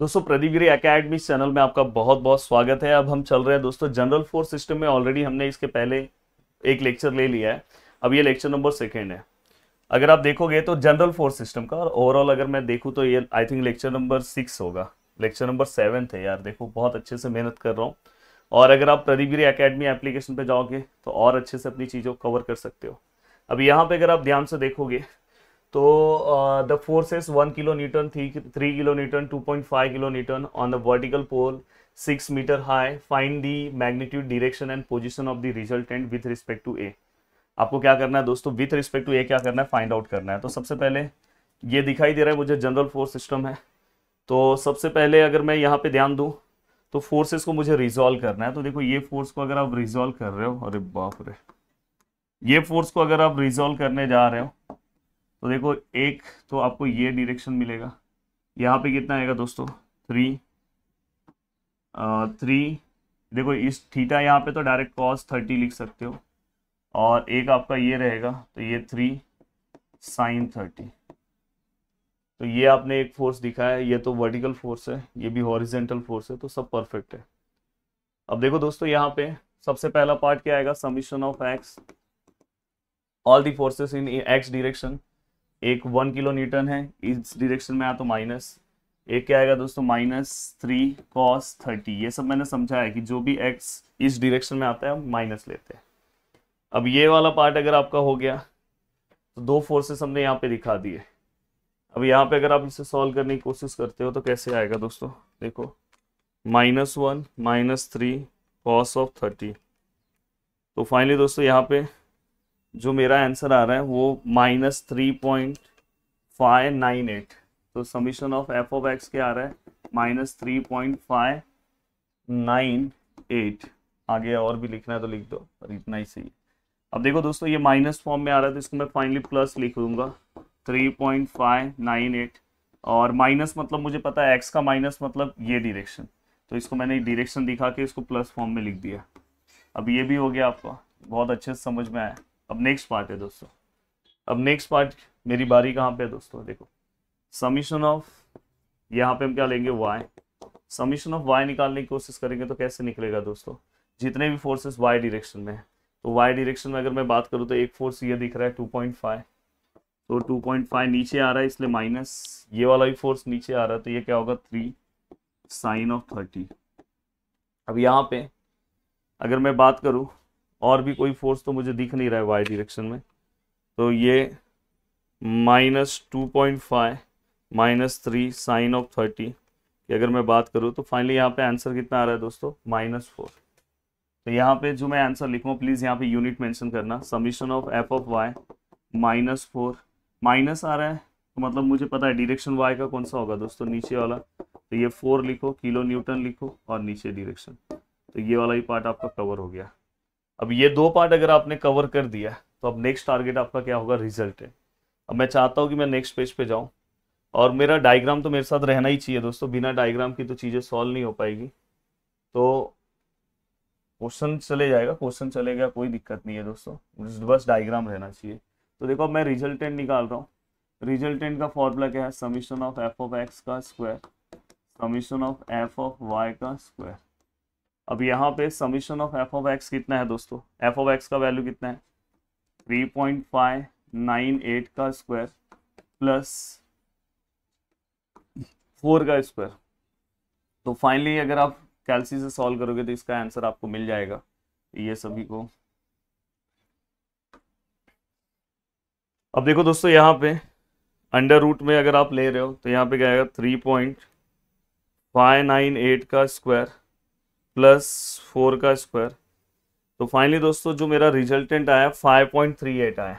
दोस्तों प्रदीप गिरी academy channel में आपका बहुत बहुत स्वागत है अब हम चल रहे हैं दोस्तों जनरल फोर्स सिस्टम में ऑलरेडी हमने इसके पहले एक लेक्चर ले लिया है अब ये लेक्चर नंबर सेकेंड है अगर आप देखोगे तो जनरल फोर्स सिस्टम का और ओवरऑल अगर मैं देखूँ तो ये I think lecture number six होगा लेक्चर नंबर सेवन है यार देखो बहुत अच्छे से मेहनत कर रहा हूँ और अगर आप प्रदीप गिरी अकेडमी एप्लीकेशन पर जाओगे तो और अच्छे से अपनी चीज़ों को कवर कर सकते हो अब यहाँ पर अगर आप ध्यान से देखोगे तो the forces one kilo newton three three kilo newton two point five kilo newton on the vertical pole six metre high find the magnitude direction and position of the resultant with respect to A आपको क्या करना है दोस्तों with respect to ए क्या करना है find out करना है तो सबसे पहले ये दिखाई दे रहा है मुझे जनरल फोर्स सिस्टम है तो सबसे पहले अगर मैं यहाँ पे ध्यान दूँ तो फोर्सेस को मुझे रिजॉल्व करना है तो देखो ये फोर्स को अगर आप रिजॉल्व कर रहे हो अरे बाप रे ये फोर्स को अगर आप रिजॉल्व करने जा रहे हो तो देखो एक तो आपको ये डिरेक्शन मिलेगा यहाँ पे कितना आएगा दोस्तों थ्री थ्री देखो इस थीटा यहाँ पे तो डायरेक्ट कॉस थर्टी लिख सकते हो और एक आपका ये रहेगा तो ये थ्री साइन थर्टी तो ये आपने एक फोर्स दिखाया है ये तो वर्टिकल फोर्स है ये भी हॉरिजेंटल फोर्स है तो सब परफेक्ट है अब देखो दोस्तों यहाँ पे सबसे पहला पार्ट क्या आएगा summation of X all the forces in X direction एक वन किलो न्यूटन है इस डिरेक्शन में आया तो माइनस एक क्या आएगा दोस्तों माइनस थ्री कॉस थर्टी ये सब मैंने समझाया है कि जो भी एक्स इस डिरेक्शन में आता है हम माइनस लेते हैं अब ये वाला पार्ट अगर आपका हो गया तो दो फोर्सेस हमने यहाँ पे दिखा दिए अब यहाँ पे अगर आप इसे सॉल्व करने की कोशिश करते हो तो कैसे आएगा दोस्तों देखो minus one minus three cos of thirty तो फाइनली दोस्तों यहाँ पे जो मेरा आंसर आ रहा है वो minus three point five nine eight तो summation of F of X क्या आ रहा है minus three point five nine eight आगे और भी लिखना है तो लिख दो पर इतना ही सही अब देखो दोस्तों ये माइनस फॉर्म में आ रहा है तो इसको मैं फाइनली प्लस लिख दूंगा three point five nine eight और माइनस मतलब मुझे पता है एक्स का माइनस मतलब ये डिरेक्शन तो इसको मैंने डिरेक्शन दिखा के इसको प्लस फॉर्म में लिख दिया अब ये भी हो गया आपका बहुत अच्छे से समझ में आया अब नेक्स्ट पार्ट है दोस्तों अब नेक्स्ट पार्ट मेरी बारी कहाँ पे है दोस्तों देखो समीशन ऑफ यहाँ पे हम क्या लेंगे वाई समीशन ऑफ वाई निकालने की कोशिश करेंगे तो कैसे निकलेगा दोस्तों जितने भी फोर्सेस वाई डिरेक्शन में है तो वाई डिरेक्शन में अगर मैं बात करूँ तो एक फोर्स ये दिख रहा है 2.5 तो 2.5 नीचे आ रहा है इसलिए माइनस ये वाला भी फोर्स नीचे आ रहा है तो ये क्या होगा थ्री साइन ऑफ थर्टी अब यहाँ पे अगर मैं बात करूँ और भी कोई फोर्स तो मुझे दिख नहीं रहा है वाई डिरेक्शन में तो ये minus two point five minus three sine of thirty की अगर मैं बात करूँ तो फाइनली यहाँ पे आंसर कितना आ रहा है दोस्तों माइनस फोर तो यहाँ पे जो मैं आंसर लिखूँ प्लीज़ यहाँ पे यूनिट मेंशन करना summation of F of Y minus four minus आ रहा है तो मतलब मुझे पता है डिरेक्शन वाई का कौन सा होगा दोस्तों नीचे वाला तो ये फोर लिखो किलो न्यूटन लिखो और नीचे डिरेक्शन तो ये वाला ही पार्ट आपका कवर हो गया अब ये दो पार्ट अगर आपने कवर कर दिया तो अब नेक्स्ट टारगेट आपका क्या होगा रिजल्ट है अब मैं चाहता हूँ कि मैं नेक्स्ट पेज पे जाऊँ और मेरा डायग्राम तो मेरे साथ रहना ही चाहिए दोस्तों बिना डायग्राम की तो चीज़ें सॉल्व नहीं हो पाएगी तो क्वेश्चन चले जाएगा क्वेश्चन चले गया कोई दिक्कत नहीं है दोस्तों बस डायग्राम रहना चाहिए तो देखो अब मैं रिजल्टेंट निकाल रहा हूँ रिजल्टेंट का फॉर्मूला क्या है summation of F of X का square summation of F of Y का स्क्वायर अब यहाँ पे summation of F of X कितना है दोस्तों एफ ऑफ एक्स का वैल्यू कितना है three point five nine eight का स्क्वायर प्लस फोर का स्क्वायर तो फाइनली अगर आप कैलसी से सॉल्व करोगे तो इसका आंसर आपको मिल जाएगा ये सभी को अब देखो दोस्तों यहाँ पे अंडर रूट में अगर आप ले रहे हो तो यहाँ पे क्या आएगा three point five nine eight का स्क्वायर प्लस फोर का स्क्वायर तो फाइनली दोस्तों जो मेरा रिजल्टेंट आया फाइव पॉइंट थ्री एट आया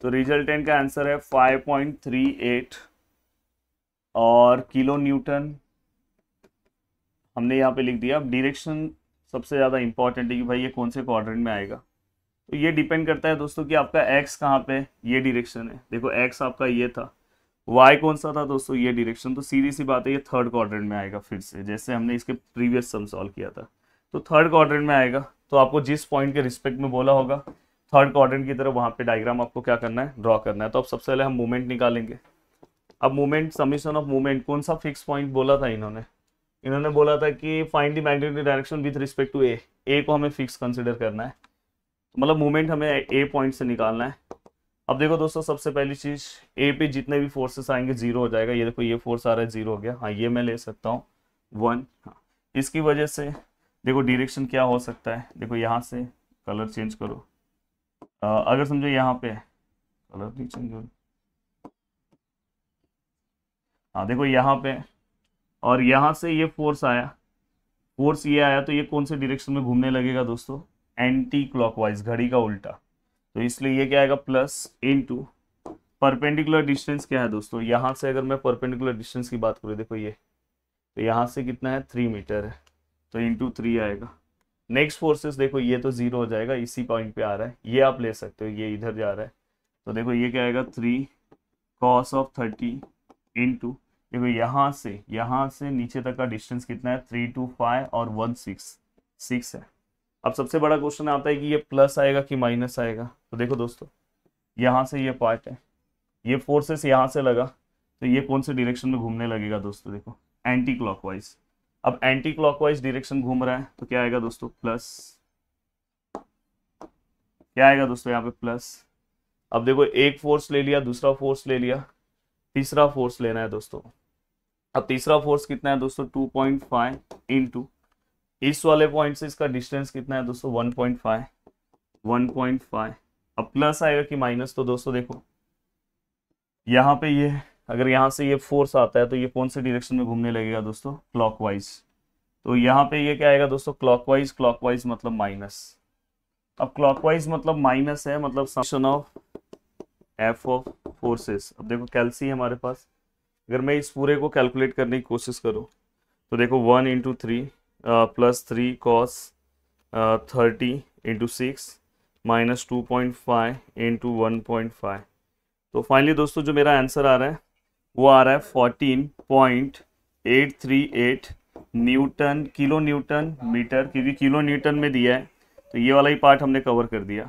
तो रिजल्टेंट का आंसर है फाइव पॉइंट थ्री एट और किलो न्यूटन हमने यहाँ पे लिख दिया डिरेक्शन सबसे ज़्यादा इंपॉर्टेंट है कि भाई ये कौन से क्वाड्रेंट में आएगा तो ये डिपेंड करता है दोस्तों कि आपका एक्स कहाँ पे ये डिरेक्शन है देखो एक्स आपका ये था वाई कौन सा था दोस्तों ये डिरेक्शन तो सीधी सी बात है ये थर्ड क्वाड्रेंट में आएगा फिर से जैसे हमने इसके प्रीवियस सम सॉल्व किया था तो थर्ड क्वाड्रेंट में आएगा तो आपको जिस पॉइंट के रिस्पेक्ट में बोला होगा थर्ड क्वाड्रेंट की तरफ वहाँ पे डायग्राम आपको क्या करना है ड्रॉ करना है तो अब सबसे पहले हम मूवमेंट निकालेंगे अब मूवमेंट समीशन ऑफ मूवमेंट कौन सा फिक्स पॉइंट बोला था इन्होंने इन्होंने बोला था कि find the magnetic direction with respect to A A को हमें फिक्स कंसिडर करना है मतलब मूवमेंट हमें ए पॉइंट से निकालना है अब देखो दोस्तों सबसे पहली चीज ए पे जितने भी फोर्सेस आएंगे जीरो हो जाएगा ये देखो ये फोर्स आ रहा है जीरो हो गया हाँ ये मैं ले सकता हूँ वन हाँ इसकी वजह से देखो डिरेक्शन क्या हो सकता है देखो यहाँ से कलर चेंज करो आ, अगर समझो यहाँ पे कलर नहीं चेंज हो हाँ देखो यहाँ पे और यहाँ से ये फोर्स आया फोर्स ये आया तो ये कौन से डिरेक्शन में घूमने लगेगा दोस्तों एंटी क्लॉकवाइज घड़ी का उल्टा तो इसलिए ये क्या आएगा plus into perpendicular distance क्या है दोस्तों यहाँ से अगर मैं परपेंडिकुलर डिस्टेंस की बात करूँ देखो ये तो यहाँ से कितना है थ्री मीटर है तो इंटू थ्री आएगा नेक्स्ट फोर्सेस देखो ये तो जीरो हो जाएगा इसी पॉइंट पे आ रहा है ये आप ले सकते हो ये इधर जा रहा है तो देखो ये क्या आएगा three cos of thirty into देखो यहाँ से यहाँ से नीचे तक का डिस्टेंस कितना है थ्री टू फाइव और वन सिक्स सिक्स है अब सबसे बड़ा क्वेश्चन आता है कि ये प्लस आएगा कि माइनस आएगा तो देखो दोस्तों यहाँ से ये पार्ट है ये फोर्सेस यहाँ से लगा तो ये कौन से डिरेक्शन में घूमने लगेगा दोस्तों देखो एंटी क्लॉक अब एंटी क्लॉकवाइज डिरेक्शन घूम रहा है तो क्या आएगा दोस्तों प्लस क्या आएगा दोस्तों यहाँ पे प्लस अब देखो एक फोर्स ले लिया दूसरा फोर्स ले लिया तीसरा फोर्स लेना है दोस्तों अब तीसरा फोर्स कितना है दोस्तों टू पॉइंट फाइव टू इस वाले पॉइंट से इसका डिस्टेंस कितना है दोस्तों 1.5 1.5 पॉइंट अब प्लस आएगा कि माइनस तो दोस्तों देखो यहाँ पे ये अगर यहाँ से ये फोर्स आता है तो ये कौन से डिरेक्शन में घूमने लगेगा दोस्तों क्लॉक तो यहाँ पे ये क्या आएगा दोस्तों क्लॉक वाइज मतलब माइनस अब क्लॉकवाइज मतलब माइनस है मतलब summation of F of forces अब देखो कैलसी है हमारे पास अगर मैं इस पूरे को कैलकुलेट करने की कोशिश करूँ तो देखो one into three plus three cos thirty into six minus two point five into one point five तो फाइनली दोस्तों जो मेरा आंसर आ रहा है वो आ रहा है fourteen point eight three eight newton kilo newton metre क्योंकि किलो न्यूटन में दिया है तो ये वाला ही पार्ट हमने कवर कर दिया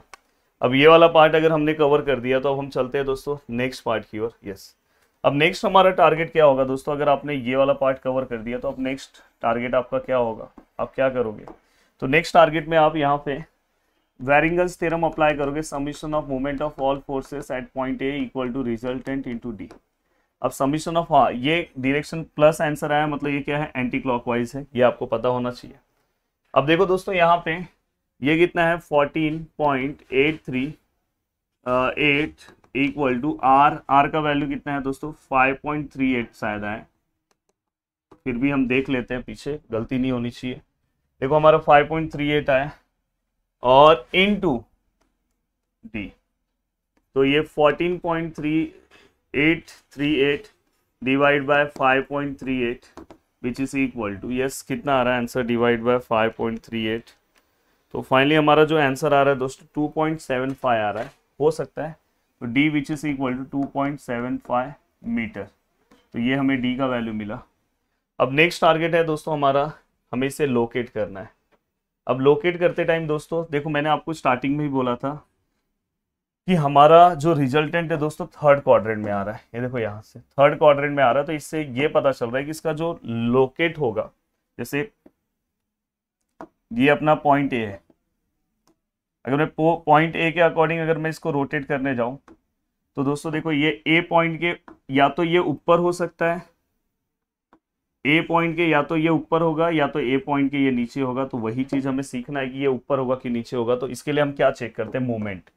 अब ये वाला पार्ट अगर हमने कवर कर दिया तो अब हम चलते हैं दोस्तों नेक्स्ट पार्ट की ओर यस अब नेक्स्ट हमारा टारगेट क्या होगा दोस्तों अगर आपने ये वाला पार्ट कवर कर दिया तो अब नेक्स्ट टारगेट आपका क्या होगा आप क्या करोगे तो नेक्स्ट टारगेट में आप यहाँ पे वेरिंगल्स थ्योरम अप्लाई करोगे summation of movement of all forces at point A equal to resultant into D अब समिशन ऑफ हाँ ये डिरेक्शन प्लस आंसर आया मतलब ये क्या है एंटी क्लॉकवाइज है ये आपको पता होना चाहिए अब देखो दोस्तों यहाँ पे ये कितना है fourteen point eight three eight equal to R R का वैल्यू कितना है दोस्तों फाइव पॉइंट थ्री एट शायद आए फिर भी हम देख लेते हैं पीछे गलती नहीं होनी चाहिए देखो हमारा 5.38 आया और इन टू डी तो ये 14.3838 divide by 5.38 which is equal to yes कितना आ रहा है आंसर डिवाइड बाय 5.38 तो फाइनली हमारा जो आंसर आ रहा है दोस्तों 2.75 आ रहा है हो सकता है तो D which is equal to 2.75 metre तो ये हमें डी का वैल्यू मिला अब नेक्स्ट टारगेट है दोस्तों हमारा हमें इसे लोकेट करना है अब लोकेट करते टाइम दोस्तों देखो मैंने आपको स्टार्टिंग में ही बोला था कि हमारा जो रिजल्टेंट है दोस्तों थर्ड क्वाड्रेंट में आ रहा है ये देखो यहाँ से थर्ड क्वाड्रेंट में आ रहा है तो इससे ये पता चल रहा है कि इसका जो लोकेट होगा जैसे ये अपना पॉइंट ए है अगर मैं पॉइंट ए के अकॉर्डिंग अगर मैं इसको रोटेट करने जाऊं तो दोस्तों देखो ये ए पॉइंट के या तो ये ऊपर हो सकता है ए पॉइंट के या तो ये ऊपर होगा या तो ए पॉइंट के ये नीचे होगा तो वही चीज हमें सीखना है कि ये ऊपर होगा कि नीचे होगा तो इसके लिए हम क्या चेक करते हैं मूवमेंट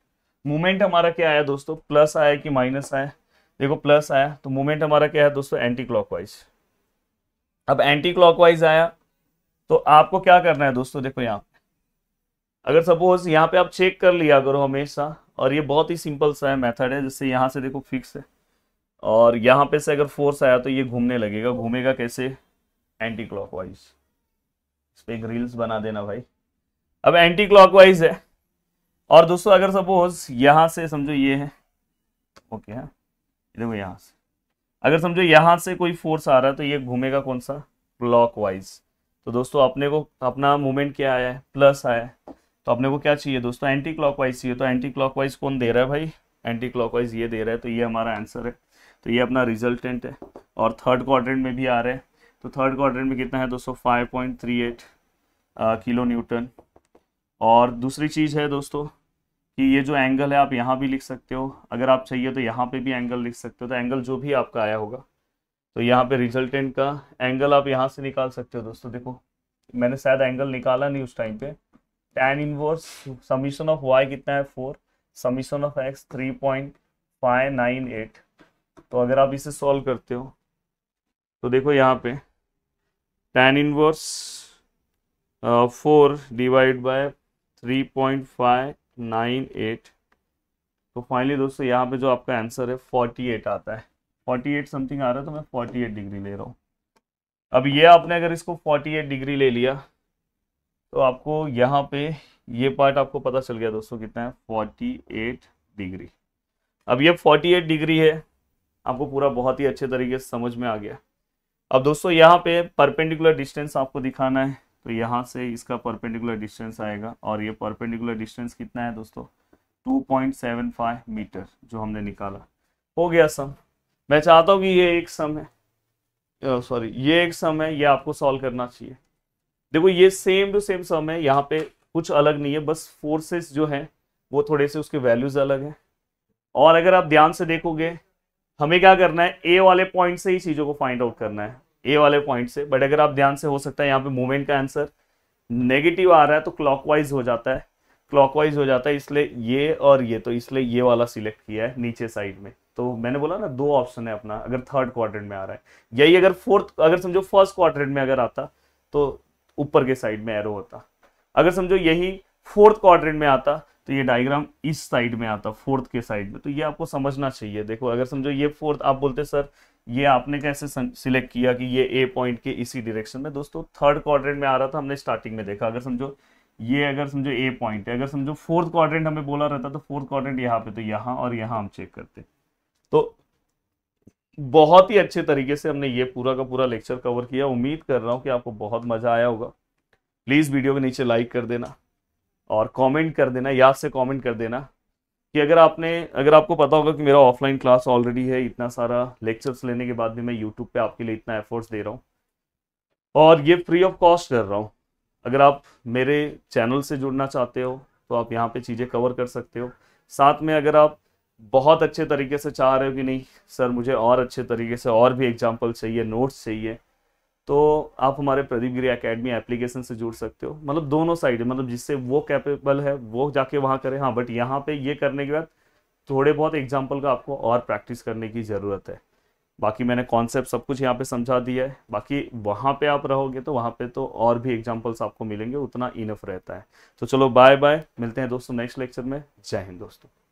मूवमेंट हमारा क्या आया दोस्तों प्लस आया कि माइनस आया देखो प्लस आया तो मूवमेंट हमारा क्या है दोस्तों एंटी क्लॉकवाइज अब एंटी क्लॉकवाइज आया तो आपको क्या करना है दोस्तों देखो यहाँ अगर सपोज यहाँ पे आप चेक कर लिया करो हमेशा और ये बहुत ही सिंपल सा है मेथड है जैसे यहाँ से देखो फिक्स है और यहां पे से अगर फोर्स आया तो ये घूमने लगेगा घूमेगा कैसे एंटी क्लॉकवाइज इस पर रील्स बना देना भाई अब एंटी क्लॉकवाइज है और दोस्तों अगर सपोज यहां से समझो ये है ओके हाँ। है देखो यहाँ से अगर समझो यहाँ से कोई फोर्स आ रहा है तो ये घूमेगा कौन सा वाइज तो दोस्तों अपने को अपना मूवमेंट क्या आया है प्लस आया है तो अपने को क्या चाहिए दोस्तों एंटी क्लॉकवाइज चाहिए तो एंटी क्लॉकवाइज कौन दे रहा है भाई एंटी क्लॉकवाइज ये दे रहा है तो ये हमारा आंसर है तो ये अपना रिजल्टेंट है और थर्ड क्वाड्रेंट में भी आ रहे हैं तो थर्ड क्वाड्रेंट में कितना है दोस्तों five point three eight kilo newton और दूसरी चीज़ है दोस्तों कि ये जो एंगल है आप यहाँ भी लिख सकते हो अगर आप चाहिए तो यहाँ पे भी एंगल लिख सकते हो तो एंगल जो भी आपका आया होगा तो यहाँ पे रिजल्टेंट का एंगल आप यहाँ से निकाल सकते हो दोस्तों देखो मैंने शायद एंगल निकाला नहीं उस टाइम पे tan inverse summation of Y कितना है four summation of X three point five nine eight तो अगर आप इसे सॉल्व करते हो तो देखो यहाँ पे tan inverse four divide by three point five nine eight तो फाइनली दोस्तों यहाँ पे जो आपका आंसर है फोर्टी एट आता है फोर्टी एट समथिंग आ रहा है तो मैं फोर्टी एट डिग्री ले रहा हूँ अब ये आपने अगर इसको फोर्टी एट डिग्री ले लिया तो आपको यहाँ पे ये पार्ट आपको पता चल गया दोस्तों कितना है फोर्टी एट डिग्री अब ये फोर्टी एट डिग्री है आपको पूरा बहुत ही अच्छे तरीके से समझ में आ गया अब दोस्तों यहाँ पे परपेंडिकुलर डिस्टेंस आपको दिखाना है तो यहाँ से इसका परपेंडिकुलर डिस्टेंस आएगा और ये परपेंडिकुलर डिस्टेंस कितना है दोस्तों 2.75 मीटर जो हमने निकाला हो गया सम मैं चाहता हूँ कि ये एक सम है सॉरी ये एक सम है ये आपको सॉल्व करना चाहिए देखो ये सेम टू सेम सम है यहाँ पे कुछ अलग नहीं है बस फोर्सेस जो है वो थोड़े से उसके वैल्यूज अलग हैं और अगर आप ध्यान से देखोगे हमें क्या करना है ए वाले पॉइंट से ही चीज़ों को फाइंड आउट करना है ए वाले पॉइंट से बट अगर आप ध्यान से हो सकता है यहाँ पे मूवमेंट का आंसर नेगेटिव आ रहा है तो क्लॉकवाइज हो जाता है क्लॉकवाइज हो जाता है इसलिए ये और ये तो इसलिए ये वाला सिलेक्ट किया है नीचे साइड में तो मैंने बोला ना दो ऑप्शन है अपना अगर थर्ड क्वार्टर में आ रहा है यही अगर फोर्थ अगर समझो फर्स्ट क्वार्टर में अगर आता तो ऊपर के साइड में एरो होता अगर समझो यही फोर्थ क्वार्टर में आता तो ये डायग्राम इस साइड में आता फोर्थ के साइड में तो ये आपको समझना चाहिए देखो अगर समझो ये फोर्थ आप बोलते सर ये आपने कैसे सिलेक्ट किया कि ये ए पॉइंट के इसी डिरेक्शन में दोस्तों थर्ड क्वाड्रेंट में आ रहा था हमने स्टार्टिंग में देखा अगर समझो ये अगर समझो ए पॉइंट है अगर समझो फोर्थ क्वाड्रेंट हमें बोला रहता तो फोर्थ क्वाड्रेंट यहाँ पे तो यहाँ और यहाँ हम चेक करते तो बहुत ही अच्छे तरीके से हमने ये पूरा का पूरा लेक्चर कवर किया उम्मीद कर रहा हूँ कि आपको बहुत मजा आया होगा प्लीज़ वीडियो के नीचे लाइक कर देना और कमेंट कर देना याद से कमेंट कर देना कि अगर आपने अगर आपको पता होगा कि मेरा ऑफलाइन क्लास ऑलरेडी है इतना सारा लेक्चर्स लेने के बाद भी मैं यूट्यूब पे आपके लिए इतना एफर्ट्स दे रहा हूँ और ये फ्री ऑफ कॉस्ट कर रहा हूँ अगर आप मेरे चैनल से जुड़ना चाहते हो तो आप यहाँ पर चीज़ें कवर कर सकते हो साथ में अगर आप बहुत अच्छे तरीके से चाह रहे हो कि नहीं सर मुझे और अच्छे तरीके से और भी एग्जाम्पल चाहिए नोट्स चाहिए तो आप हमारे प्रदीप गिरी अकेडमी एप्लीकेशन से जुड़ सकते हो मतलब दोनों साइड है मतलब जिससे वो कैपेबल है वो जाके वहाँ करे हाँ बट यहाँ पे ये करने के बाद थोड़े बहुत एग्जाम्पल का आपको और प्रैक्टिस करने की ज़रूरत है बाकी मैंने कॉन्सेप्ट सब कुछ यहाँ पे समझा दिया है बाकी वहाँ पे आप रहोगे तो वहाँ पे तो और भी एग्जाम्पल्स आपको मिलेंगे उतना इनफ रहता है तो चलो बाय बाय मिलते हैं दोस्तों नेक्स्ट लेक्चर में जय हिंद दोस्तों